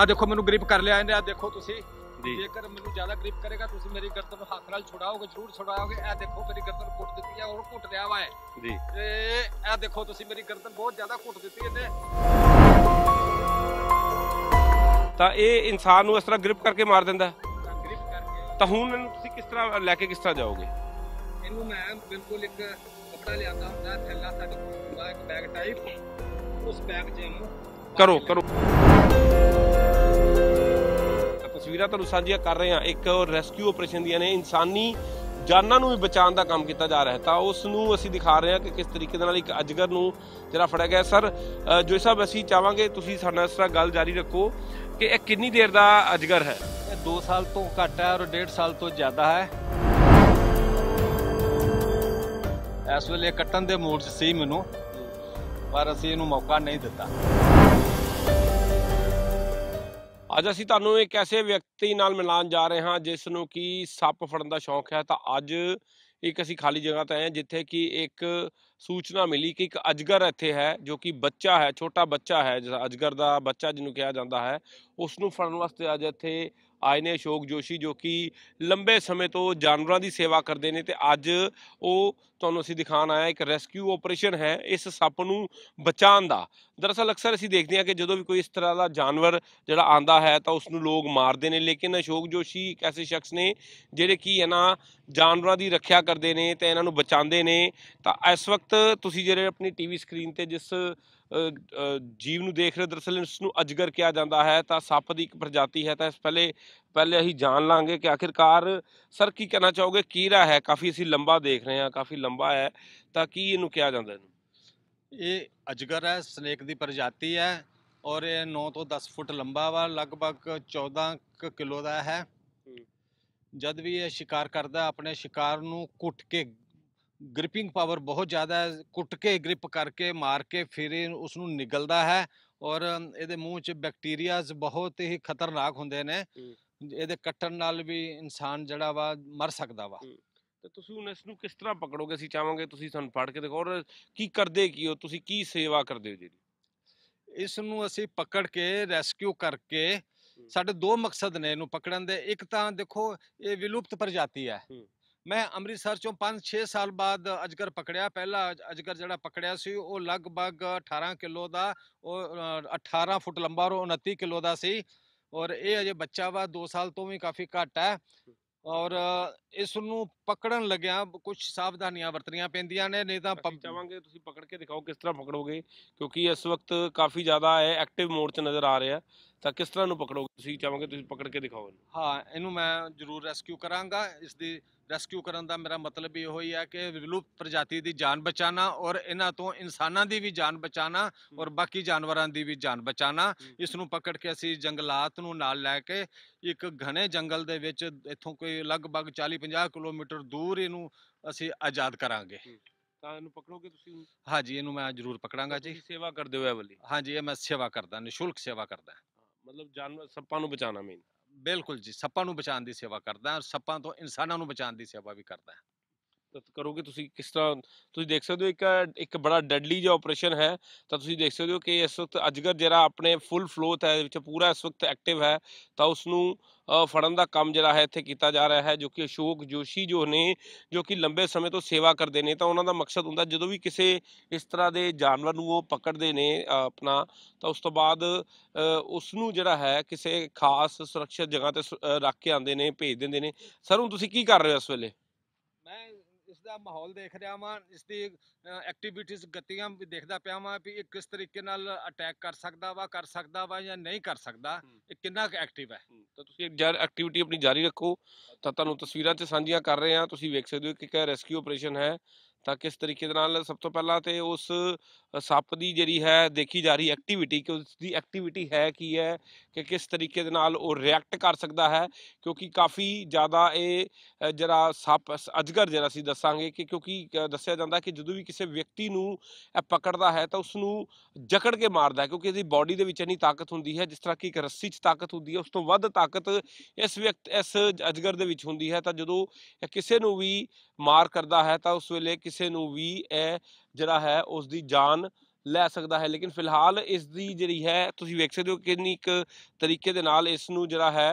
ਆ ਦੇਖੋ ਮੈਨੂੰ ਗ੍ਰਿਪ ਕਰ ਲਿਆ ਇਹਨੇ ਆ ਦੇਖੋ ਤੁਸੀਂ ਜੀ ਜੇਕਰ ਮੈਨੂੰ ਜ਼ਿਆਦਾ ਗ੍ਰਿਪ ਕਰੇਗਾ ਤੁਸੀਂ ਮੇਰੀ ਗਰਦਨ ਨੂੰ ਹੱਥ ਨਾਲ ਛੁਡਾਓਗੇ ਜ਼ਰੂਰ ਛੁਡਾਓਗੇ ਇਹ ਦੇਖੋ ਮੇਰੀ ਗਰਦਨ ਘੁੱਟ ਦਿੱਤੀ ਹੈ ਔਰ ਘੁੱਟ ਲਿਆ ਵਾ ਹੈ ਜੀ ਤੇ ਇਹ ਦੇਖੋ ਤੁਸੀਂ ਮੇਰੀ ਗਰਦਨ ਬਹੁਤ ਜ਼ਿਆਦਾ ਘੁੱਟ ਦਿੱਤੀ ਇਹਨੇ ਤਾਂ ਇਹ ਇਨਸਾਨ ਨੂੰ ਇਸ ਤਰ੍ਹਾਂ ਗ੍ਰਿਪ ਕਰਕੇ ਮਾਰ ਦਿੰਦਾ ਗ੍ਰਿਪ ਕਰਕੇ ਤਾਂ ਹੁਣ ਇਹਨੂੰ ਤੁਸੀਂ ਕਿਸ ਤਰ੍ਹਾਂ ਲੈ ਕੇ ਕਿਸ ਤਰ੍ਹਾਂ ਜਾਓਗੇ ਇਹਨੂੰ ਮੈਂ ਬਿਲਕੁਲ ਇੱਕ ਕੱਪੜਾ ਲਿਆਂਦਾ ਹੁੰਦਾ ਥੈਲਾ ਸਾਡੇ ਕੋਲ ਹੁੰਦਾ ਇੱਕ ਬੈਗ ਟਾਈਪ ਉਸ ਬੈਗ 'ਚ ਇਹਨੂੰ ਕਰੋ ਕਰੋ ਤਸਵੀਰਾਂ ਤੁਹਾਨੂੰ ਸਾਂਝੀਆਂ ਕਰ ਰਹੇ ਹਾਂ ਇੱਕ ਰੈਸਕਿਊ ਆਪਰੇਸ਼ਨ ਦੀਆਂ ਨੇ ਇਨਸਾਨੀ ਜਾਨਾਂ ਨੂੰ ਵੀ ਬਚਾਉਣ ਦਾ ਕੰਮ ਕੀਤਾ ਜਾ ਰਿਹਾ ਤਾਂ ਉਸ ਨੂੰ ਅਸੀਂ ਦਿਖਾ ਰਹੇ ਹਾਂ ਕਿ ਕਿਸ ਤਰੀਕੇ ਦੇ ਨਾਲ ਇੱਕ ਅਜਗਰ ਨੂੰ ਜਿਹੜਾ ਫੜਿਆ ਗਿਆ ਸਰ ਜੋਈ ਸਾਹਿਬ ਅਸੀਂ ਚਾਹਾਂਗੇ ਤੁਸੀਂ ਸਾਡੇ ਨਾਲ ਇਸ ਤਰ੍ਹਾਂ ਗੱਲ ਜਾਰੀ ਰੱਖੋ ਕਿ ਇਹ ਕਿੰਨੀ ਦੇਰ ਦਾ ਅਜਗਰ ਹੈ ਇਹ 2 ਸਾਲ ਤੋਂ ਘੱਟ ਹੈ ਔਰ 1.5 ਸਾਲ ਤੋਂ ਜ਼ਿਆਦਾ ਹੈ ਇਸ ਵੇਲੇ ਕੱਟਣ ਦੇ ਮੂਡ 'ਚ ਸੀ ਮੈਨੂੰ ਪਰ ਅਸੀਂ ਇਹਨੂੰ ਮੌਕਾ ਨਹੀਂ ਦਿੱਤਾ ਅੱਜ ਅਸੀਂ ਤੁਹਾਨੂੰ ਇੱਕ ਐਸੇ ਵਿਅਕਤੀ ਨਾਲ ਮਿਲਾਨ ਜਾ ਰਹੇ ਹਾਂ ਜਿਸ ਨੂੰ ਕੀ ਸੱਪ ਫੜਨ ਦਾ ਸ਼ੌਂਕ ਹੈ ਤਾਂ ਅੱਜ ਇੱਕ ਅਸੀਂ ਖਾਲੀ ਜਗ੍ਹਾ ਤੇ ਆਏ ਜਿੱਥੇ ਕਿ ਇੱਕ ਸੂਚਨਾ ਮਿਲੀ ਕਿ ਇੱਕ ਅਜਗਰ ਇੱਥੇ ਹੈ ਜੋ ਕਿ ਬੱਚਾ ਹੈ ਛੋਟਾ ਬੱਚਾ ਹੈ ਅਜਗਰ ਦਾ ਬੱਚਾ ਜਿਹਨੂੰ ਕਿਹਾ ਜਾਂਦਾ ਹੈ ਉਸ ਨੂੰ ਫੜਨ ਵਾਸਤੇ ਅੱਜ ਇੱਥੇ ਆਏ ਨੇ ਅਸ਼ੋਕ ਜੋਸ਼ੀ ਜੋ ਕਿ ਲੰਬੇ ਸਮੇਂ ਤੋਂ ਜਾਨਵਰਾਂ ਦੀ ਸੇਵਾ ਕਰਦੇ ਨੇ ਤੇ ਅੱਜ ਉਹ ਤੁਹਾਨੂੰ ਅਸੀਂ ਦਿਖਾਣ ਆਇਆ ਇੱਕ ਰੈਸਕਿਊ ਆਪਰੇਸ਼ਨ ਹੈ ਇਸ ਸੱਪ ਨੂੰ ਬਚਾਉਣ ਦਾ ਦਰਅਸਲ ਅਕਸਰ ਅਸੀਂ ਦੇਖਦੇ ਹਾਂ ਕਿ ਜਦੋਂ ਵੀ ਕੋਈ ਇਸ ਤਰ੍ਹਾਂ ਦਾ ਜਾਨਵਰ ਜਿਹੜਾ ਆਂਦਾ ਹੈ ਤਾਂ ਉਸ ਨੂੰ ਲੋਕ ਮਾਰਦੇ ਨੇ ਲੇਕਿਨ ਅਸ਼ੋਕ ਜੋਸ਼ੀ ਇੱਕ ਐਸੇ ਸ਼ਖਸ ਨੇ ਜਿਹੜੇ ਕੀ ਹੈ ਨਾ ਜਾਨਵਰਾਂ ਦੀ ਰੱਖਿਆ ਕਰਦੇ ਨੇ ਤੇ ਇਹਨਾਂ ਨੂੰ ਬਚਾਉਂਦੇ ਨੇ ਤਾਂ ਇਸ ਵਕਤ ਤੁਸੀਂ ਜਿਹੜੇ ਆਪਣੀ ਟੀਵੀ ਸਕਰੀਨ ਤੇ ਜਿਸ ਜੀਵ ਨੂੰ ਦੇਖ ਰਹੇ ਦਰਸਲ ਇਸ ਨੂੰ ਅਜਗਰ ਕਿਹਾ ਜਾਂਦਾ ਹੈ ਤਾਂ ਸੱਪ ਦੀ ਇੱਕ ਪ੍ਰਜਾਤੀ ਹੈ ਤਾਂ ਇਸ ਪਹਿਲੇ ਪਹਿਲੇ ਅਸੀਂ ਜਾਣ ਲਾਂਗੇ ਕਿ ਆਖਿਰਕਾਰ ਸਰ ਕੀ ਕਹਿਣਾ ਚਾਹੋਗੇ ਕੀਰਾ ਹੈ ਕਾਫੀ ਅਸੀਂ ਲੰਬਾ ਦੇਖ ਰਹੇ ਹਾਂ ਕਾਫੀ ਲੰਬਾ ਹੈ ਤਾਂ ਕੀ ਇਹਨੂੰ ਕਿਹਾ ਜਾਂਦਾ ਇਹਨੂੰ ਇਹ ਅਜਗਰ ਹੈ ਸਨੇਕ ਦੀ ਪ੍ਰਜਾਤੀ ਹੈ ਔਰ ਇਹ 9 ਤੋਂ 10 ਫੁੱਟ ਲੰਬਾ ਵਾ ਲਗਭਗ 14 ਕਿਲੋ ਦਾ ਹੈ ਜਦ ਵੀ ਇਹ ਸ਼ਿਕਾਰ ਕਰਦਾ ਆਪਣੇ ਸ਼ਿਕਾਰ ਨੂੰ ਕੁੱਟ ਕੇ ਗ੍ਰਿਪਿੰਗ ਪਾਵਰ ਬਹੁਤ ਜ਼ਿਆਦਾ ਹੈ ਕੁੱਟ ਕੇ ਗ੍ਰਿਪ ਕਰਕੇ ਮਾਰ ਕੇ ਫਿਰ ਉਸ ਨੂੰ ਨਿਗਲਦਾ ਹੈ ਔਰ ਇਹਦੇ ਮੂੰਹ 'ਚ ਬੈਕਟੀਰੀਆਜ਼ ਬਹੁਤ ਹੀ ਖਤਰਨਾਕ ਹੁੰਦੇ ਨੇ ਇਹਦੇ ਕੱਟਣ ਨਾਲ ਵੀ ਇਨਸਾਨ ਜਿਹੜਾ ਵਾ ਮਰ ਸਕਦਾ ਵਾ ਤੇ ਤੁਸੀਂ ਉਹਨਾਂ ਇਸ ਨੂੰ ਕਿਸ ਤਰ੍ਹਾਂ ਪਕੜੋਗੇ ਅਸੀਂ ਚਾਹਾਂਗੇ ਤੁਸੀਂ ਸਾਨੂੰ ਪੜ ਕੇ ਦਿਖਾਓ ਔਰ ਕੀ ਕਰਦੇ ਕੀ ਹੋ ਤੁਸੀਂ ਕੀ ਸੇਵਾ ਕਰਦੇ ਹੋ ਜਿਹੜੀ ਇਸ ਨੂੰ ਅਸੀਂ ਪਕੜ ਕੇ ਰੈਸਕਿਊ ਕਰਕੇ ਸਾਡੇ ਦੋ ਮਕਸਦ ਨੇ ਇਹਨੂੰ ਪਕੜਨ ਦੇ ਇੱਕ ਤਾਂ ਦੇਖੋ ਇਹ ਵਿਲੁਪਤ ਪ੍ਰਜਾਤੀ ਹੈ ਮੈਂ ਅੰਮ੍ਰਿਤਸਰ ਚੋਂ 5-6 ਸਾਲ ਬਾਅਦ ਅਜਗਰ ਪਕੜਿਆ ਪਹਿਲਾ ਅਜਗਰ ਜਿਹੜਾ ਪਕੜਿਆ ਸੀ ਉਹ ਲਗਭਗ 18 ਕਿਲੋ ਦਾ ਉਹ 18 ਫੁੱਟ ਲੰਬਾ ਰੋ 29 ਕਿਲੋ ਦਾ ਸੀ ਔਰ ਇਹ ਅਜੇ ਬੱਚਾ ਵਾ 2 ਸਾਲ ਤੋਂ ਵੀ ਕਾਫੀ ਘੱਟ ਹੈ ਔਰ ਇਸ ਨੂੰ ਪਕੜਨ ਲੱਗਿਆ ਕੁਝ ਸਾਵਧਾਨੀਆਂ ਵਰਤਣੀਆਂ ਪੈਂਦੀਆਂ ਨੇ ਨਹੀਂ ਤਾਂ ਚਾਹਾਂਗੇ ਤੁਸੀਂ ਪਕੜ ਕੇ ਦਿਖਾਓ ਕਿਸ ਤਰ੍ਹਾਂ ਪਕੜੋਗੇ ਕਿਉਂਕਿ ਇਸ ਵਕਤ ਕਾਫੀ ਜ਼ਿਆਦਾ ਹੈ ਐਕਟਿਵ ਮੋਡ 'ਚ ਨਜ਼ਰ ਆ ਰਿਹਾ ਤਾਂ ਕਿਸ ਤਰ੍ਹਾਂ ਨੂੰ ਪਕੜੋਗੇ ਤੁਸੀਂ ਚਾਹੋਗੇ ਤੁਸੀਂ ਪਕੜ ਕੇ ਦਿਖਾਓ ਇਹਨੂੰ ਹਾਂ ਇਹਨੂੰ ਮੈਂ ਜ਼ਰੂਰ ਰੈਸਕਿਊ ਕਰਾਂਗਾ ਇਸ ਦੀ ਰੈਸਕਿਊ ਕਰਨ ਦਾ ਮੇਰਾ ਮਤਲਬ ਇਹ ਹੋਈ ਹੈ ਕਿ ਵਿਲੂਪ ਪ੍ਰਜਾਤੀ ਦੀ ਜਾਨ ਬਚਾਣਾ ਔਰ ਇਹਨਾਂ ਤੋਂ ਇਨਸਾਨਾਂ ਦੀ ਵੀ ਜਾਨ ਬਚਾਣਾ ਔਰ ਬਾਕੀ ਜਾਨਵਰਾਂ ਦੀ ਵੀ ਜਾਨ ਬਚਾਣਾ ਇਸ ਨੂੰ ਪਕੜ ਕੇ ਅਸੀਂ ਜੰਗਲਾਤ ਨੂੰ ਨਾਲ ਲੈ ਕੇ ਇੱਕ ਘਣੇ ਜੰਗਲ ਦੇ ਵਿੱਚ ਇੱਥੋਂ ਕੋਈ ਲਗਭਗ 40-50 ਕਿਲੋਮੀਟਰ ਦੂਰ ਇਹਨੂੰ ਅਸੀਂ ਆਜ਼ਾਦ ਕਰਾਂਗੇ ਤਾਂ ਇਹਨੂੰ ਪਕੜੋਗੇ ਤੁਸੀਂ ਹਾਂਜੀ ਇਹਨੂੰ ਮੈਂ ਜ਼ਰੂਰ ਪਕੜਾਂਗਾ ਜੀ ਸੇਵਾ ਕਰਦੇ ਹੋ ਇਹ ਹਾਂਜੀ ਇਹ ਮੈਂ ਸੇਵਾ ਕਰਦਾ ਨਿਸ਼ੁਲਕ ਸੇਵਾ ਕਰਦਾ ਮਤਲਬ ਜਾਨਵਰ ਸੱਪਾਂ ਨੂੰ ਬਚਾਉਣਾ ਮੈਂ ਬਿਲਕੁਲ ਜੀ ਸੱਪਾਂ ਨੂੰ ਬਚਾਉਣ ਦੀ ਸੇਵਾ ਕਰਦਾ ਔਰ ਸੱਪਾਂ ਤੋਂ ਇਨਸਾਨਾਂ ਨੂੰ ਬਚਾਉਣ ਦੀ ਸੇਵਾ ਵੀ ਕਰਦਾ ਕਰੋਗੇ ਤੁਸੀਂ ਕਿਸ ਤਰ੍ਹਾਂ ਤੁਸੀਂ ਦੇਖ ਸਕਦੇ ਹੋ ਇੱਕ ਇੱਕ ਬੜਾ ਡੈਡਲੀ ਜਿਹਾ ਆਪਰੇਸ਼ਨ ਹੈ ਤਾਂ ਤੁਸੀਂ ਦੇਖ ਸਕਦੇ ਹੋ ਕਿ ਇਸ ਵਕਤ ਅਜਗਰ ਜਿਹੜਾ ਆਪਣੇ ਫੁੱਲ ਫਲੋਥ ਹੈ ਵਿੱਚ ਪੂਰਾ ਇਸ ਵਕਤ ਐਕਟਿਵ ਹੈ ਤਾਂ ਉਸ ਨੂੰ ਫੜਨ ਦਾ ਕੰਮ ਜਿਹੜਾ ਹੈ ਇੱਥੇ ਕੀਤਾ ਜਾ ਰਿਹਾ ਹੈ ਜੋ ਕਿ ਅਸ਼ੋਕ ਜੋਸ਼ੀ ਜੋ ਨੇ ਜੋ ਕਿ ਲੰਬੇ ਸਮੇਂ ਤੋਂ ਸੇਵਾ ਕਰਦੇ ਨੇ ਤਾਂ ਉਹਨਾਂ ਦਾ ਮਕਸਦ ਹੁੰਦਾ ਜਦੋਂ ਵੀ ਕਿਸੇ ਇਸ ਤਰ੍ਹਾਂ ਦੇ ਜਾਨਵਰ ਨੂੰ ਉਹ ਪਕੜਦੇ ਨੇ ਆਪਣਾ ਤਾਂ ਉਸ ਤੋਂ ਬਾਅਦ ਉਸ ਨੂੰ ਜਿਹੜਾ ਹੈ ਕਿਸੇ ਖਾਸ ਸੁਰੱਖਿਅਤ ਜਗ੍ਹਾ ਤੇ ਰੱਖ ਕੇ ਆਉਂਦੇ ਨੇ ਭੇਜ ਦਿੰਦੇ ਨੇ ਸਰ ਹੁਣ ਤੁਸੀਂ ਕੀ ਕਰ ਰਹੇ ਹੋ ਇਸ ਵੇਲੇ ਦਾ ਮਾਹੌਲ ਦੇਖ ਰਿਹਾ ਵਾਂ ਇਸ ਦੀ ਐਕਟੀਵਿਟੀਆਂ ਗਤੀਆਂ ਵੀ ਦੇਖਦਾ ਪਿਆ ਵਾਂ ਵੀ ਇਹ ਕਿਸ ਤਰੀਕੇ ਨਾਲ ਅਟੈਕ ਕਰ ਸਕਦਾ ਵਾ ਕਰ ਸਕਦਾ ਵਾ ਜਾਂ ਨਹੀਂ ਕਰ ਸਕਦਾ ਇਹ ਕਿੰਨਾ ਐਕਟਿਵ ਹੈ ਤਾਂ ਤੁਸੀਂ ਜਰ ਐਕਟੀਵਿਟੀ ਆਪਣੀ ਜਾਰੀ ਰੱਖੋ ਤਾਂ ਤੁਹਾਨੂੰ ਤਸਵੀਰਾਂ 'ਚ ਸਾਂਝੀਆਂ ਕਰ ਰਹੇ ਹਾਂ ਤੁਸੀਂ ਵੇਖ ਸਕਦੇ ਹੋ ਕਿ ਇੱਕ ਰੈਸਕਿਊ ਆਪਰੇਸ਼ਨ ਹੈ ਤਾਂ ਕਿਸ ਤਰੀਕੇ ਦੇ ਨਾਲ ਸਭ ਤੋਂ ਪਹਿਲਾਂ ਤੇ ਉਸ ਸੱਪ ਦੀ ਜਿਹੜੀ ਹੈ ਦੇਖੀ ਜਾ ਰਹੀ ਐਕਟੀਵਿਟੀ ਕਿ ਉਸ ਦੀ ਐਕਟੀਵਿਟੀ ਹੈ ਕੀ ਹੈ ਕਿ ਕਿਸ ਤਰੀਕੇ ਦੇ ਨਾਲ ਉਹ ਰਿਐਕਟ ਕਰ ਸਕਦਾ ਹੈ ਕਿਉਂਕਿ ਕਾਫੀ ਜ਼ਿਆਦਾ ਇਹ ਜਿਹੜਾ ਸੱਪ ਅਜਗਰ ਜਿਹੜਾ ਸੀ ਦੱਸਾਂਗੇ ਕਿ ਕਿਉਂਕਿ ਦੱਸਿਆ ਜਾਂਦਾ ਕਿ ਜਦੋਂ ਵੀ ਕਿਸੇ ਵਿਅਕਤੀ ਨੂੰ ਇਹ ਪਕੜਦਾ ਹੈ ਤਾਂ ਉਸ ਨੂੰ ਜਕੜ ਕੇ ਮਾਰਦਾ ਹੈ ਕਿਉਂਕਿ ਇਹਦੀ ਬਾਡੀ ਦੇ ਵਿੱਚ ਇਨੀ ਤਾਕਤ ਹੁੰਦੀ ਹੈ ਜਿਸ ਤਰ੍ਹਾਂ ਕਿ ਇੱਕ ਰੱਸੀ 'ਚ ਤਾਕਤ ਹੁੰਦੀ ਹੈ ਉਸ ਤੋਂ ਵੱਧ ਤਾਕਤ ਇਸ ਵਿਅਕਤ ਇਸ ਅਜਗਰ ਦੇ ਵਿੱਚ ਹੁੰਦੀ ਹੈ ਤਾਂ ਜਦੋਂ ਕਿਸੇ ਨੂੰ ਵੀ ਮਾਰ ਕਰਦਾ ਹੈ ਤਾਂ ਉਸ ਵੇਲੇ ਕਿਸੇ ਨੂੰ ਵੀ ਇਹ ਜਿਹੜਾ ਹੈ ਉਸ ਦੀ ਜਾਨ ਲੈ ਸਕਦਾ ਹੈ ਲੇਕਿਨ ਫਿਲਹਾਲ ਇਸ ਦੀ ਜਿਹੜੀ ਹੈ ਤੁਸੀਂ ਵੇਖ ਸਕਦੇ ਹੋ ਕਿੰਨੀ ਇੱਕ ਤਰੀਕੇ ਦੇ ਨਾਲ ਇਸ ਨੂੰ ਜਿਹੜਾ ਹੈ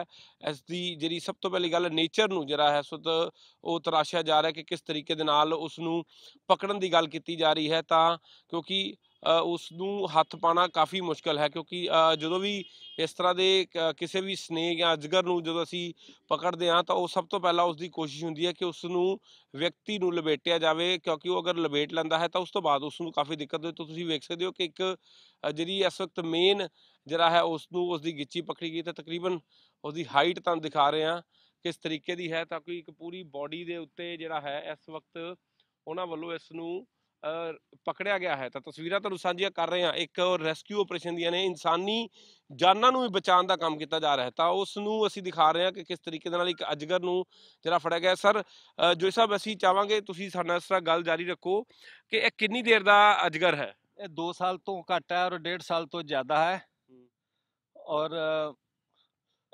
ਇਸ ਦੀ ਜਿਹੜੀ ਸਭ ਤੋਂ ਪਹਿਲੀ ਗੱਲ ਨੇਚਰ ਨੂੰ ਜਿਹੜਾ ਹੈ ਸੁਤ ਉਹ ਤਰਾਸ਼ਿਆ ਜਾ ਰਿਹਾ ਕਿ ਕਿਸ ਤਰੀਕੇ ਦੇ ਨਾਲ ਉਸ ਨੂੰ ਪਕੜਨ ਦੀ ਗੱਲ ਕੀਤੀ ਜਾ ਰਹੀ ਹੈ ਤਾਂ ਕਿਉਂਕਿ ਉਸ ਨੂੰ ਹੱਥ ਪਾਣਾ ਕਾਫੀ ਮੁਸ਼ਕਲ ਹੈ ਕਿਉਂਕਿ ਜਦੋਂ ਵੀ ਇਸ ਤਰ੍ਹਾਂ ਦੇ ਕਿਸੇ ਵੀ ਸਨੇਕ ਜਾਂ ਅਜਗਰ ਨੂੰ ਜਦੋਂ ਅਸੀਂ ਪਕੜਦੇ ਹਾਂ ਤਾਂ ਉਹ ਸਭ ਤੋਂ ਪਹਿਲਾਂ ਉਸ ਦੀ ਕੋਸ਼ਿਸ਼ ਹੁੰਦੀ ਹੈ ਕਿ ਉਸ ਨੂੰ ਵਿਅਕਤੀ ਨੂੰ ਲਪੇਟਿਆ ਜਾਵੇ ਕਿਉਂਕਿ ਉਹ ਅਗਰ ਲਪੇਟ ਲੈਂਦਾ ਹੈ ਤਾਂ ਉਸ ਤੋਂ ਬਾਅਦ ਉਸ ਨੂੰ ਕਾਫੀ ਦਿੱਕਤ ਹੋਈ ਤਾਂ ਤੁਸੀਂ ਵੇਖ ਸਕਦੇ ਹੋ ਕਿ ਇੱਕ ਜਿਹੜੀ ਇਸ ਵਕਤ ਮੇਨ ਜਿਹੜਾ ਹੈ ਉਸ ਨੂੰ ਉਸ ਦੀ ਗਿੱਚੀ ਪਕੜੀ ਗਈ ਤਾਂ ਤਕਰੀਬਨ ਉਸ ਦੀ ਹਾਈਟ ਤਾਂ ਦਿਖਾ ਰਹੇ ਹਾਂ ਕਿਸ ਤਰੀਕੇ ਦੀ ਹੈ ਤਾਂ ਕਿ ਇੱਕ ਪੂਰੀ ਬਾਡੀ ਦੇ ਉੱਤੇ ਜਿਹੜਾ ਹੈ ਇਸ ਵਕਤ ਉਹਨਾਂ ਵੱਲੋਂ ਇਸ ਨੂੰ ਪਕੜਿਆ ਗਿਆ ਹੈ ਤਾਂ ਤਸਵੀਰਾਂ ਤੁਹਾਨੂੰ ਸਾਂਝੀਆਂ ਕਰ ਰਹੇ ਹਾਂ ਇੱਕ ਰੈਸਕਿਊ ਆਪਰੇਸ਼ਨ ਦੀਆਂ ਨੇ ਇਨਸਾਨੀ ਜਾਨਾਂ ਨੂੰ ਵੀ ਬਚਾਉਣ ਦਾ ਕੰਮ ਕੀਤਾ ਜਾ ਰਿਹਾ ਹੈ ਤਾਂ ਉਸ ਨੂੰ ਅਸੀਂ ਦਿਖਾ ਰਹੇ ਹਾਂ ਕਿ ਕਿਸ ਤਰੀਕੇ ਦੇ ਨਾਲ ਇੱਕ ਅਜਗਰ ਨੂੰ ਜਿਹੜਾ ਫੜਿਆ ਗਿਆ ਸਰ ਜੋਈ ਸਾਹਿਬ ਅਸੀਂ ਚਾਹਾਂਗੇ ਤੁਸੀਂ ਸਾਡੇ ਨਾਲ ਇਸ ਤਰ੍ਹਾਂ ਗੱਲ ਜਾਰੀ ਰੱਖੋ ਕਿ ਇਹ ਕਿੰਨੀ ਦੇਰ ਦਾ ਅਜਗਰ ਹੈ ਇਹ 2 ਸਾਲ ਤੋਂ ਘੱਟ ਹੈ ਔਰ 1.5 ਸਾਲ ਤੋਂ ਜ਼ਿਆਦਾ ਹੈ ਔਰ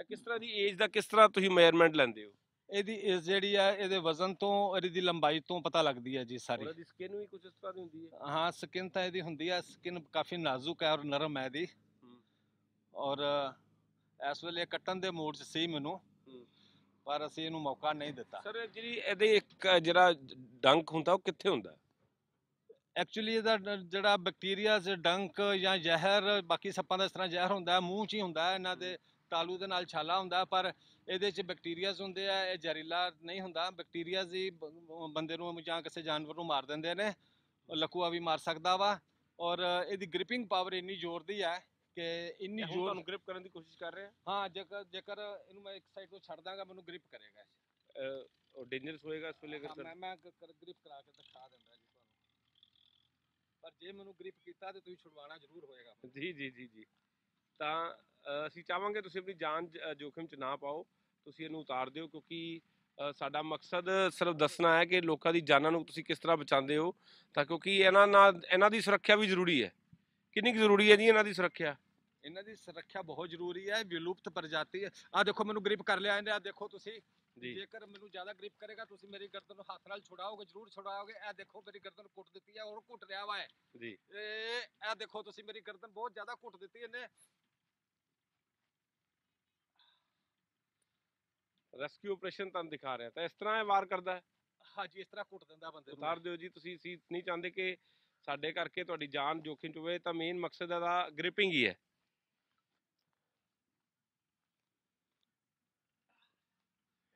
ਕਿਸ ਤਰ੍ਹਾਂ ਦੀ ਏਜ ਦਾ ਕਿਸ ਤਰ੍ਹਾਂ ਤੁਸੀਂ ਮੈਜਰਮੈਂਟ ਲੈਂਦੇ ਹੋ ਇਹਦੀ ਇਸ ਜਿਹੜੀ ਆ ਇਹਦੇ ਵਜ਼ਨ ਤੋਂ ਇਹਦੀ ਲੰਬਾਈ ਤੋਂ ਪਤਾ ਲੱਗਦੀ ਹੈ ਜੀ ਸਾਰੀ ਉਹਦੀ ਸਕਿਨ ਵੀ ਕੁਝ ਇਸ ਤਰ੍ਹਾਂ ਦੀ ਹੁੰਦੀ ਹੈ ਹਾਂ ਸਕਿਨ ਤਾਂ ਇਹਦੀ ਹੁੰਦੀ ਆ ਸਕਿਨ ਕਾਫੀ ਨਾਜ਼ੁਕ ਹੈ ਔਰ ਨਰਮ ਹੈ ਇਹਦੀ ਔਰ ਇਸ ਵੇਲੇ ਕੱਟਣ ਦੇ ਮੂਡ 'ਚ ਸੀ ਮੈਨੂੰ ਪਰ ਅਸੀਂ ਇਹਨੂੰ ਮੌਕਾ ਨਹੀਂ ਦਿੱਤਾ ਸਰ ਜਿਹੜੀ ਇਹਦੇ ਇੱਕ ਜਿਹੜਾ ਡੰਕ ਹੁੰਦਾ ਉਹ ਕਿੱਥੇ ਹੁੰਦਾ ਐਕਚੁਅਲੀ ਇਹਦਾ ਜਿਹੜਾ ਬੈਕਟੀਰੀਆ ਡੰਕ ਜਾਂ ਜ਼ਹਿਰ ਬਾਕੀ ਸੱਪਾਂ ਦਾ ਇਸ ਤਰ੍ਹਾਂ ਜ਼ਹਿਰ ਹੁੰਦਾ ਮੂੰਹ 'ਚ ਹੀ ਹੁੰਦਾ ਇਹਨਾਂ ਦੇ ਤਾਲੂ ਦੇ ਨਾਲ ਛਾਲਾ ਹੁੰਦਾ ਪਰ ਇਹਦੇ 'ਚ ਬੈਕਟੀਰੀਆਜ਼ ਹੁੰਦੇ ਆ ਇਹ ਜ਼ਹਿਰੀਲਾ ਨਹੀਂ ਹੁੰਦਾ ਬੈਕਟੀਰੀਆਜ਼ ਹੀ ਬੰਦੇ ਨੂੰ ਜਾਂ ਕਿਸੇ ਜਾਨਵਰ ਨੂੰ ਮਾਰ ਦਿੰਦੇ ਨੇ ਲਕੂਆ ਵੀ ਮਾਰ ਸਕਦਾ ਵਾ ਔਰ ਇਹਦੀ ਗ੍ਰਿਪਿੰਗ ਪਾਵਰ ਇੰਨੀ ਜ਼ੋਰ ਦੀ ਹੈ ਕਿ ਇੰਨੀ ਜ਼ੋਰ ਨੂੰ ਗ੍ਰਿਪ ਕਰਨ ਦੀ ਕੋਸ਼ਿਸ਼ ਕਰ ਰਹੇ ਆ ਹਾਂ ਜੇਕਰ ਜੇਕਰ ਇਹਨੂੰ ਮੈਂ ਇੱਕ ਸਾਈਡ ਤੋਂ ਛੱਡ ਦਾਂਗਾ ਮੈਨੂੰ ਗ੍ਰਿਪ ਕਰੇਗਾ ਉਹ ਡੇਂਜਰਸ ਹੋਏਗਾ ਇਸ ਵੇਲੇ ਅਗਰ ਮੈਂ ਮੈਂ ਗ੍ਰਿਪ ਕਰਾ ਕੇ ਦਿਖਾ ਦਿੰਦਾ ਜੀ ਤੁਹਾਨੂੰ ਪਰ ਜੇ ਮੈਨੂੰ ਗ੍ਰਿਪ ਕੀਤਾ ਤੇ ਤੁਸੀਂ ਛੁਡਵਾਣਾ ਜ਼ਰੂਰ ਹੋਏਗਾ ਜੀ ਜੀ ਜੀ ਜੀ ਤਾਂ ਅਸੀਂ ਚਾਹਾਂਗੇ ਤੁਸੀਂ ਆਪਣੀ ਜਾਨ ਜੋਖਮ 'ਚ ਨਾ ਪਾਓ ਤੁਸੀਂ ਇਹਨੂੰ ਉਤਾਰ ਦਿਓ ਕਿਉਂਕਿ ਸਾਡਾ ਮਕਸਦ ਸਿਰਫ ਦੱਸਣਾ ਹੈ ਕਿ ਲੋਕਾਂ ਦੀ ਜਾਨਾਂ ਨੂੰ ਤੁਸੀਂ ਕਿਸ ਤਰ੍ਹਾਂ ਬਚਾਉਂਦੇ ਹੋ ਤਾਂ ਕਿਉਂਕਿ ਇਹਨਾਂ ਨਾਲ ਇਹਨਾਂ ਦੀ ਸੁਰੱਖਿਆ ਵੀ ਜ਼ਰੂਰੀ ਹੈ ਕਿੰਨੀ ਜ਼ਰੂਰੀ ਹੈ ਜੀ ਇਹਨਾਂ ਦੀ ਸੁਰੱਖਿਆ ਇਹਨਾਂ ਦੀ ਸੁਰੱਖਿਆ ਬਹੁਤ ਜ਼ਰੂਰੀ ਹੈ ਵਿਲੁਪਤ ਪ੍ਰਜਾਤੀ ਹੈ ਆ ਦੇਖੋ ਮੈਨੂੰ ਗ੍ਰਿਪ ਕਰ ਲਿਆ ਇਹਨੇ ਆ ਦੇਖੋ ਤੁਸੀਂ ਜੇਕਰ ਮੈਨੂੰ ਜ਼ਿਆਦਾ ਗ੍ਰਿਪ ਕਰੇਗਾ ਤੁਸੀਂ ਮੇਰੀ ਗਰਦਨ ਨੂੰ ਹੱਥ ਨਾਲ ਛੁਡਾਓਗੇ ਜ਼ਰੂਰ ਛੁਡਾਓਗੇ ਇਹ ਦੇਖੋ ਮੇਰੀ ਗਰਦਨ ਕੁੱਟ ਦਿੱਤੀ ਹੈ ਔਰ ਕੁੱਟ ਰਿਹਾ ਵਾ ਜੀ ਇਹ ਇਹ ਦੇਖੋ ਤੁਸੀਂ ਮੇਰੀ ਗਰਦਨ ਬਹੁਤ ਜ਼ਿਆਦਾ ਕੁੱਟ ਦਿੱਤੀ ਇਹਨੇ ਰੈਸਕਿਊ ਆਪਰੇਸ਼ਨ ਤਾਂ ਦਿਖਾ ਰਿਹਾ ਤਾਂ ਇਸ ਤਰ੍ਹਾਂ ਇਹ ਵਾਰ ਕਰਦਾ ਹੈ ਹਾਂਜੀ ਇਸ ਤਰ੍ਹਾਂ ਘੁੱਟ ਦਿੰਦਾ ਬੰਦੇ ਉਤਾਰ ਦਿਓ ਜੀ ਤੁਸੀਂ ਸੀ ਨਹੀਂ ਚਾਹੁੰਦੇ ਕਿ ਸਾਡੇ ਕਰਕੇ ਤੁਹਾਡੀ ਜਾਨ ਜੋਖਿਮ ਚ ਹੋਵੇ ਤਾਂ ਮੇਨ ਮਕਸਦ ਇਹਦਾ ਗ੍ਰਿਪਿੰਗ ਹੀ ਹੈ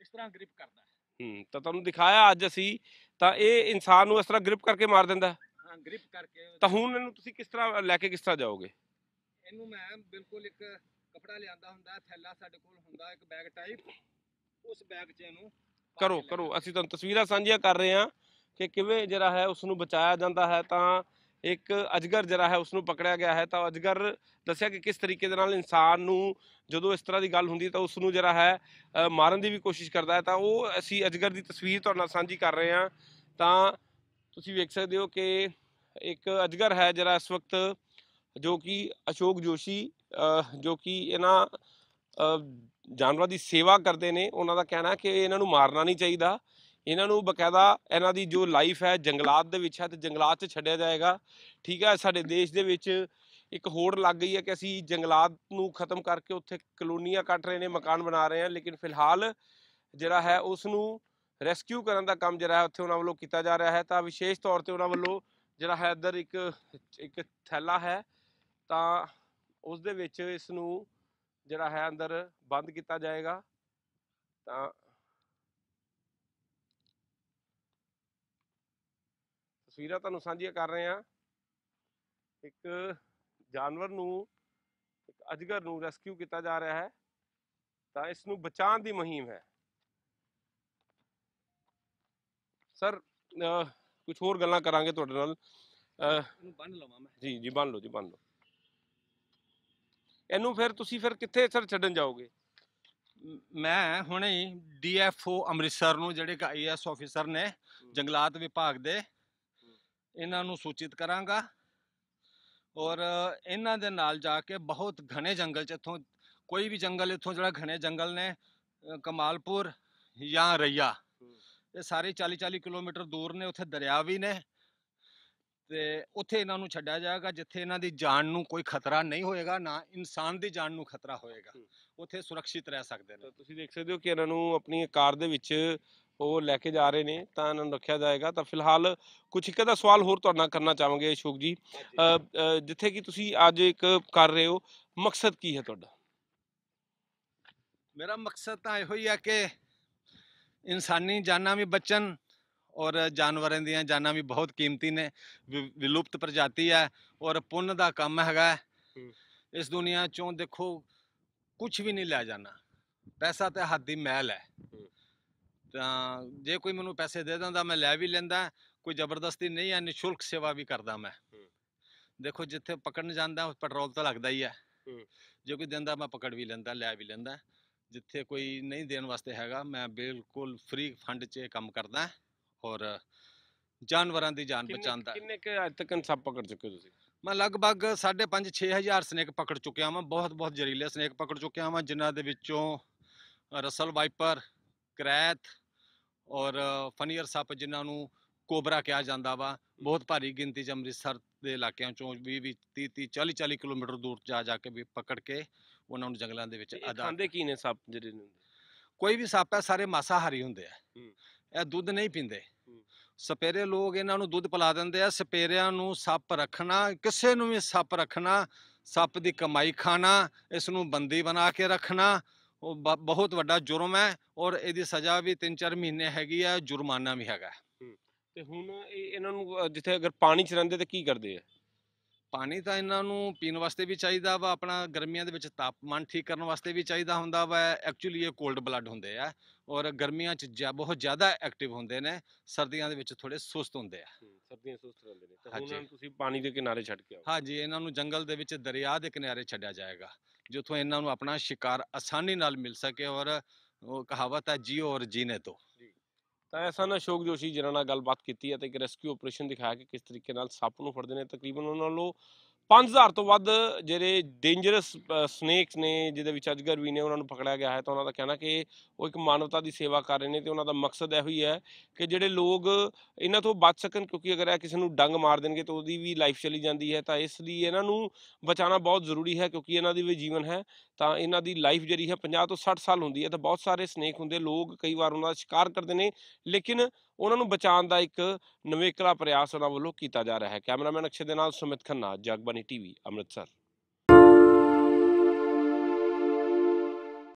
ਇਸ ਤਰ੍ਹਾਂ ਗ੍ਰਿਪ ਕਰਦਾ ਹੂੰ ਤਾਂ ਤੁਹਾਨੂੰ ਦਿਖਾਇਆ ਅੱਜ ਅਸੀਂ ਤਾਂ ਇਹ ਇਨਸਾਨ ਨੂੰ ਇਸ ਤਰ੍ਹਾਂ ਗ੍ਰਿਪ ਕਰਕੇ ਮਾਰ ਦਿੰਦਾ ਹਾਂ ਗ੍ਰਿਪ ਕਰਕੇ ਤਾਂ ਹੁਣ ਇਹਨੂੰ ਤੁਸੀਂ ਕਿਸ ਤਰ੍ਹਾਂ ਲੈ ਕੇ ਕਿਸ ਤਰ੍ਹਾਂ ਜਾਓਗੇ ਇਹਨੂੰ ਮੈਂ ਬਿਲਕੁਲ ਇੱਕ ਕਪੜਾ ਲਿਆਂਦਾ ਹੁੰਦਾ ਥੈਲਾ ਸਾਡੇ ਕੋਲ ਹੁੰਦਾ ਇੱਕ ਬੈਗ ਟਾਈਪ ਉਸ ਬੈਗ 'ਚ ਇਹਨੂੰ ਕਰੋ ਕਰੋ ਅਸੀਂ ਤੁਹਾਨੂੰ ਤਸਵੀਰਾਂ ਸਾਂਝੀਆਂ ਕਰ ਰਹੇ ਹਾਂ ਕਿ ਕਿਵੇਂ ਜਿਹੜਾ ਹੈ ਉਸ ਨੂੰ ਬਚਾਇਆ ਜਾਂਦਾ ਹੈ ਤਾਂ ਇੱਕ ਅਜਗਰ ਜਿਹੜਾ ਹੈ ਉਸ ਨੂੰ ਪਕੜਿਆ ਗਿਆ ਹੈ ਤਾਂ ਅਜਗਰ ਦੱਸਿਆ ਕਿ ਕਿਸ ਤਰੀਕੇ ਦੇ ਨਾਲ ਇਨਸਾਨ ਨੂੰ ਜਦੋਂ ਇਸ ਤਰ੍ਹਾਂ ਦੀ ਗੱਲ ਹੁੰਦੀ ਤਾਂ ਉਸ ਨੂੰ ਜਿਹੜਾ ਹੈ ਮਾਰਨ ਦੀ ਵੀ ਕੋਸ਼ਿਸ਼ ਕਰਦਾ ਹੈ ਤਾਂ ਉਹ ਅਸੀਂ ਅਜਗਰ ਦੀ ਤਸਵੀਰ ਤੁਹਾਡੇ ਨਾਲ ਸਾਂਝੀ ਕਰ ਰਹੇ ਹਾਂ ਤਾਂ ਤੁਸੀਂ ਵੇਖ ਸਕਦੇ ਹੋ ਕਿ ਇੱਕ ਅਜਗਰ ਹੈ ਜਿਹੜਾ ਇਸ ਵਕਤ ਜੋ ਕਿ ਅਸ਼ੋਕ ਜੋਸ਼ੀ ਜੋ ਕਿ ਇਹਨਾਂ ਜਾਨਵਰਾਂ ਦੀ ਸੇਵਾ ਕਰਦੇ ਨੇ ਉਹਨਾਂ ਦਾ ਕਹਿਣਾ ਕਿ ਇਹਨਾਂ ਨੂੰ ਮਾਰਨਾ ਨਹੀਂ ਚਾਹੀਦਾ ਇਹਨਾਂ ਨੂੰ ਬਕਾਇਦਾ ਇਹਨਾਂ ਦੀ ਜੋ ਲਾਈਫ ਹੈ ਜੰਗਲਾਤ ਦੇ ਵਿੱਚ ਹੈ ਤੇ ਜੰਗਲਾਤ 'ਚ ਛੱਡਿਆ ਜਾਏਗਾ ਠੀਕ ਹੈ ਸਾਡੇ ਦੇਸ਼ ਦੇ ਵਿੱਚ ਇੱਕ ਹੋੜ ਲੱਗ ਗਈ ਹੈ ਕਿ ਅਸੀਂ ਜੰਗਲਾਤ ਨੂੰ ਖਤਮ ਕਰਕੇ ਉੱਥੇ ਕਲੋਨੀਆਂ ਕੱਟ ਰਹੇ ਨੇ ਮਕਾਨ ਬਣਾ ਰਹੇ ਆ ਲੇਕਿਨ ਫਿਲਹਾਲ ਜਿਹੜਾ ਹੈ ਉਸ ਨੂੰ ਰੈਸਕਿਊ ਕਰਨ ਦਾ ਕੰਮ ਜਿਹੜਾ ਹੈ ਉੱਥੇ ਉਹਨਾਂ ਵੱਲੋਂ ਕੀਤਾ ਜਾ ਰਿਹਾ ਹੈ ਤਾਂ ਵਿਸ਼ੇਸ਼ ਤੌਰ ਤੇ ਉਹਨਾਂ ਵੱਲੋਂ ਜਿਹੜਾ ਹੈ ਇੱਧਰ ਇੱਕ ਇੱਕ ਥੈਲਾ ਹੈ ਤਾਂ ਉਸ ਦੇ ਵਿੱਚ ਇਸ ਨੂੰ ਜਿਹੜਾ ਹੈ ਅੰਦਰ ਬੰਦ ਕੀਤਾ ਜਾਏਗਾ ਤਾਂ ਤਸਵੀਰਾਂ ਤੁਹਾਨੂੰ ਸਾਂਝੀਆਂ ਕਰ ਰਹੇ ਹਾਂ ਇੱਕ ਜਾਨਵਰ ਨੂੰ ਇੱਕ ਅਜਗਰ ਨੂੰ ਰੈਸਕਿਊ ਕੀਤਾ ਜਾ ਰਿਹਾ ਹੈ ਤਾਂ ਇਸ ਨੂੰ ਬਚਾਉਣ ਦੀ ਮਹੀਮ ਹੈ ਸਰ ਕੁਝ ਹੋਰ ਗੱਲਾਂ ਕਰਾਂਗੇ ਤੁਹਾਡੇ ਨਾਲ ਇਹਨੂੰ ਬੰਨ ਲਵਾਂ ਮੈਂ ਜੀ ਜੀ ਬੰਨ ਲਓ ਜੀ ਬੰਨ ਲਓ ਇਹਨੂੰ ਫਿਰ ਤੁਸੀਂ ਫਿਰ ਕਿੱਥੇ ਸਰ ਛੱਡਣ ਜਾਓਗੇ ਮੈਂ ਹੁਣੇ ਹੀ ਡੀਐਫਓ ਅੰਮ੍ਰਿਤਸਰ ਨੂੰ ਜਿਹੜੇ ਕਿ ਆਈਐਸ ਆਫੀਸਰ ਨੇ ਜੰਗਲਾਤ ਵਿਭਾਗ ਦੇ ਇਹਨਾਂ ਨੂੰ ਸੂਚਿਤ ਕਰਾਂਗਾ ਔਰ ਇਹਨਾਂ ਦੇ ਨਾਲ ਜਾ ਕੇ ਬਹੁਤ ਘਣੇ ਜੰਗਲ ਚ ਇਥੋਂ ਕੋਈ ਵੀ ਜੰਗਲ ਇਥੋਂ ਜਿਹੜਾ ਘਣੇ ਜੰਗਲ ਨੇ ਕਮਾਲਪੁਰ ਜਾਂ ਰਈਆ ਇਹ ਸਾਰੇ 40 40 ਕਿਲੋਮੀਟਰ ਦੂਰ ਨੇ ਉੱਥੇ ਦਰਿਆ ਵੀ ਨੇ ਤੇ ਉੱਥੇ ਇਹਨਾਂ ਨੂੰ ਛੱਡਿਆ ਜਾਏਗਾ ਜਿੱਥੇ ਇਹਨਾਂ ਦੀ ਜਾਨ ਨੂੰ ਕੋਈ ਖਤਰਾ ਨਹੀਂ ਹੋਏਗਾ ਨਾ ਇਨਸਾਨ ਦੀ ਜਾਨ ਨੂੰ ਖਤਰਾ ਹੋਏਗਾ ਉੱਥੇ ਸੁਰੱਖਿਅਤ ਰਹਿ ਸਕਦੇ ਨੇ ਤੁਸੀਂ ਦੇਖ ਸਕਦੇ ਹੋ ਕਿ ਇਹਨਾਂ ਨੂੰ ਆਪਣੀ ਕਾਰ ਦੇ ਵਿੱਚ ਉਹ ਲੈ ਕੇ ਜਾ ਰਹੇ ਨੇ ਤਾਂ ਇਹਨਾਂ ਨੂੰ ਰੱਖਿਆ ਜਾਏਗਾ ਤਾਂ ਫਿਲਹਾਲ ਕੁਝ ਇੱਕ ਦਾ ਸਵਾਲ ਹੋਰ ਤੁਹਾਡਾ ਕਰਨਾ ਚਾਹਾਂਗੇ ਅਸ਼ੋਕ ਜੀ ਜਿੱਥੇ ਕਿ ਤੁਸੀਂ ਅੱਜ ਇੱਕ ਕਰ ਰਹੇ ਹੋ ਮਕਸਦ ਕੀ ਹੈ ਤੁਹਾਡਾ ਮੇਰਾ ਮਕਸਦ ਤਾਂ ਇਹੋ ਹੀ ਹੈ ਕਿ ਇਨਸਾਨੀ ਜਾਨਾਂ ਵੀ ਬਚਣ ਔਰ ਜਾਨਵਰਾਂ ਦੀਆਂ ਜਾਨਾਂ ਵੀ ਬਹੁਤ ਕੀਮਤੀ ਨੇ ਵਿਲੁਪਤ ਪ੍ਰਜਾਤੀ ਹੈ ਔਰ ਪੁੰਨ ਦਾ ਕੰਮ ਹੈਗਾ ਇਸ ਦੁਨੀਆ ਚੋਂ ਦੇਖੋ ਕੁਝ ਵੀ ਨਹੀਂ ਲੈ ਜਾਣਾ ਪੈਸਾ ਤੇ ਹੱਥ ਦੀ ਮਹਿਲ ਹੈ ਤਾਂ ਜੇ ਕੋਈ ਮੈਨੂੰ ਪੈਸੇ ਦੇ ਦਿੰਦਾ ਮੈਂ ਲੈ ਵੀ ਲੈਂਦਾ ਕੋਈ ਜ਼ਬਰਦਸਤੀ ਨਹੀਂ ਹੈ ਨਿਸ਼ੁਲਕ ਸੇਵਾ ਵੀ ਕਰਦਾ ਮੈਂ ਦੇਖੋ ਜਿੱਥੇ ਪਕੜਨ ਜਾਂਦਾ ਪੈਟਰੋਲ ਤਾਂ ਲੱਗਦਾ ਹੀ ਹੈ ਜੇ ਕੋਈ ਦਿੰਦਾ ਮੈਂ ਪਕੜ ਵੀ ਲੈਂਦਾ ਲੈ ਵੀ ਲੈਂਦਾ ਜਿੱਥੇ ਕੋਈ ਨਹੀਂ ਦੇਣ ਵਾਸਤੇ ਹੈਗਾ ਮੈਂ ਬਿਲਕੁਲ ਫ੍ਰੀ ਫੰਡ 'ਚ ਕੰਮ ਕਰਦਾ ਔਰ ਜਾਨਵਰਾਂ ਦੀ ਜਾਨ ਬਚਾਉਂਦਾ ਕਿੰਨੇ ਕਿ ਅੱਜ ਤੱਕ ਸੱਪ ਪਕੜ ਚੁੱਕੇ ਹੋ ਤੁਸੀਂ ਮੈਂ ਲਗਭਗ 5.5 6000 ਸਨੇਕ ਪਕੜ ਚੁੱਕਿਆ ਹਾਂ ਬਹੁਤ ਬਹੁਤ ਜ਼ਹਿਰੀਲੇ ਸਨੇਕ ਪਕੜ ਚੁੱਕਿਆ ਹਾਂ ਜਿਨ੍ਹਾਂ ਦੇ ਵਿੱਚੋਂ ਰਸਲ ਵਾਈਪਰ ਕਰੈਤ ਔਰ ਫਨੀਅਰ ਸੱਪ ਜਿਨ੍ਹਾਂ ਨੂੰ ਕੋਬਰਾ ਕਿਹਾ ਜਾਂਦਾ ਵਾ ਬਹੁਤ ਭਾਰੀ ਗਿਣਤੀ ਚ ਅੰਮ੍ਰਿਤਸਰ ਦੇ ਇਲਾਕਿਆਂ ਚੋਂ 20 20 30 30 40 40 ਕਿਲੋਮੀਟਰ ਦੂਰ ਜਾ ਜਾ ਕੇ ਵੀ ਪਕੜ ਕੇ ਉਹਨਾਂ ਨੂੰ ਜੰਗਲਾਂ ਦੇ ਵਿੱਚ ਆਦਾ ਖਾਂਦੇ ਕੀ ਨੇ ਸੱਪ ਜਿਹੜੇ ਨੇ ਕੋਈ ਵੀ ਸੱਪ ਹੈ ਸਾਰੇ ਮਾਸਾਹਾਰੀ ਹੁੰਦੇ ਆ ਇਹ ਦੁੱਧ ਨਹੀਂ ਪੀਂਦੇ ਸਪੇਰੇ ਲੋਕ ਇਹਨਾਂ ਨੂੰ ਦੁੱਧ ਪਿਲਾ ਦਿੰਦੇ ਆ ਸਪੇਰਿਆਂ ਨੂੰ ਸੱਪ ਰੱਖਣਾ ਕਿਸੇ ਨੂੰ ਵੀ ਸੱਪ ਰੱਖਣਾ ਸੱਪ ਦੀ ਕਮਾਈ ਖਾਣਾ ਇਸ ਨੂੰ ਬੰਦੀ ਬਣਾ ਕੇ ਰੱਖਣਾ ਉਹ ਬਹੁਤ ਵੱਡਾ ਜੁਰਮ ਹੈ ਔਰ ਇਹਦੀ ਸਜ਼ਾ ਵੀ 3-4 ਮਹੀਨੇ ਹੈਗੀ ਆ ਜੁਰਮਾਨਾ ਵੀ ਹੈਗਾ ਤੇ ਹੁਣ ਇਹਨਾਂ ਨੂੰ ਜਿੱਥੇ ਅਗਰ ਪਾਣੀ ਚ ਰਹਿੰਦੇ ਤੇ ਕੀ ਕਰਦੇ ਆ ਪਾਣੀ ਤਾਂ ਇਹਨਾਂ ਨੂੰ ਪੀਣ ਵਾਸਤੇ ਵੀ ਚਾਹੀਦਾ ਵਾ ਆਪਣਾ ਗਰਮੀਆਂ ਦੇ ਵਿੱਚ ਤਾਪਮਾਨ ਠੀਕ ਕਰਨ ਵਾਸਤੇ ਵੀ ਚਾਹੀਦਾ ਹੁੰਦਾ ਵਾ ਐਕਚੁਅਲੀ ਇਹ ਕੋਲਡ ਬਲੱਡ ਹੁੰਦੇ ਆ ਔਰ ਗਰਮੀਆਂ 'ਚ ਬਹੁਤ ਜ਼ਿਆਦਾ ਐਕਟਿਵ ਹੁੰਦੇ ਨੇ ਸਰਦੀਆਂ ਦੇ ਵਿੱਚ ਥੋੜੇ ਸੁਸਤ ਹੁੰਦੇ ਆ ਸਰਦੀਆਂ ਸੁਸਤ ਰਹਿੰਦੇ ਨੇ ਤਾਂ ਹੁਣ ਤੁਸੀਂ ਪਾਣੀ ਦੇ ਕਿਨਾਰੇ ਛੱਡ ਕੇ ਆਓ ਹਾਂਜੀ ਇਹਨਾਂ ਨੂੰ ਜੰਗਲ ਦੇ ਵਿੱਚ ਦਰਿਆ ਦੇ ਕਿਨਾਰੇ ਛੱਡਿਆ ਜਾਏਗਾ ਜਿੱਥੋਂ ਇਹਨਾਂ ਨੂੰ ਆਪਣਾ ਸ਼ਿਕਾਰ ਆਸਾਨੀ ਨਾਲ ਮਿਲ ਸਕੇ ਔਰ ਉਹ ਕਹਾਵਤ ਹੈ ਜੀਓ ਔਰ ਜੀਨੇ ਤੋਂ ਤਾਂ ਐਸਾ ਨਾ ਸ਼ੋਕ ਜੋਸ਼ੀ ਜਿਹਨਾਂ ਨਾਲ ਗੱਲਬਾਤ ਕੀਤੀ ਹੈ ਤੇ ਇੱਕ ਰੈਸਕਿਊ ਆਪਰੇਸ਼ਨ ਦਿਖਾਇਆ ਕਿ ਕਿਸ ਤਰੀਕੇ ਨਾਲ ਸੱਪ ਨੂੰ ਫੜਦੇ ਨੇ ਤਕਰੀਬਨ ਉਹਨਾਂ ਨੂੰ 5000 ਤੋਂ ਵੱਧ ਜਿਹੜੇ ਡੇਂਜਰਸ ਸਨੇਕਸ ਨੇ ਜਿਹਦੇ ਵਿੱਚ ਅਜਗਰ ਵੀ ਨੇ ਉਹਨਾਂ ਨੂੰ ਪਕੜਿਆ ਗਿਆ ਹੈ ਤਾਂ ਉਹਨਾਂ ਦਾ ਕਹਿਣਾ ਕਿ ਉਹ ਇੱਕ ਮਾਨਵਤਾ ਦੀ ਸੇਵਾ ਕਰ ਰਹੇ ਨੇ ਤੇ ਉਹਨਾਂ ਦਾ ਮਕਸਦ ਇਹੋ ਹੀ ਹੈ ਕਿ ਜਿਹੜੇ ਲੋਕ ਇਹਨਾਂ ਤੋਂ ਬਚ ਸਕਣ ਕਿਉਂਕਿ ਅਗਰ ਇਹ ਕਿਸੇ ਨੂੰ ਡੰਗ ਮਾਰ ਦੇਣਗੇ ਤਾਂ ਉਹਦੀ ਵੀ ਲਾਈਫ ਚਲੀ ਜਾਂਦੀ ਹੈ ਤਾਂ ਇਸ ਲਈ ਇਹਨਾਂ ਨੂੰ ਬਚਾਉਣਾ ਬਹੁਤ ਜ਼ਰੂਰੀ ਹੈ ਕਿਉਂਕਿ ਇਹਨਾਂ ਦੀ ਵੀ ਜੀਵਨ ਹੈ ਤਾਂ ਇਹਨਾਂ ਦੀ ਲਾਈਫ ਜਿਹੜੀ ਹੈ 50 ਤੋਂ 60 ਸਾਲ ਹੁੰਦੀ ਹੈ ਤਾਂ ਬਹੁਤ ਸਾਰੇ ਸਨੇਕ ਹੁੰਦੇ ਲੋਕ ਕਈ ਵਾਰ ਉਹਨਾਂ ਦਾ ਸ਼ਿਕਾਰ ਕਰਦੇ ਨੇ ਲੇਕਿਨ ਉਹਨਾਂ ਨੂੰ ਬਚਾਉਣ ਦਾ ਇੱਕ ਨਵੇਕਲਾ ਪ੍ਰਯਾਸ ਉਹਨਾਂ ਵੱਲੋਂ ਕੀਤਾ ਜਾ ਰਿਹਾ ਹੈ ਕੈਮਰਾਮੈਨ ਅਕਸ਼ੇ ਦੇ ਨਾਲ ਸੁਮਿਤ ਖੰਨਾ ਜਗਬਾਨੀ ਟੀਵੀ ਅੰਮ੍ਰਿਤਸਰ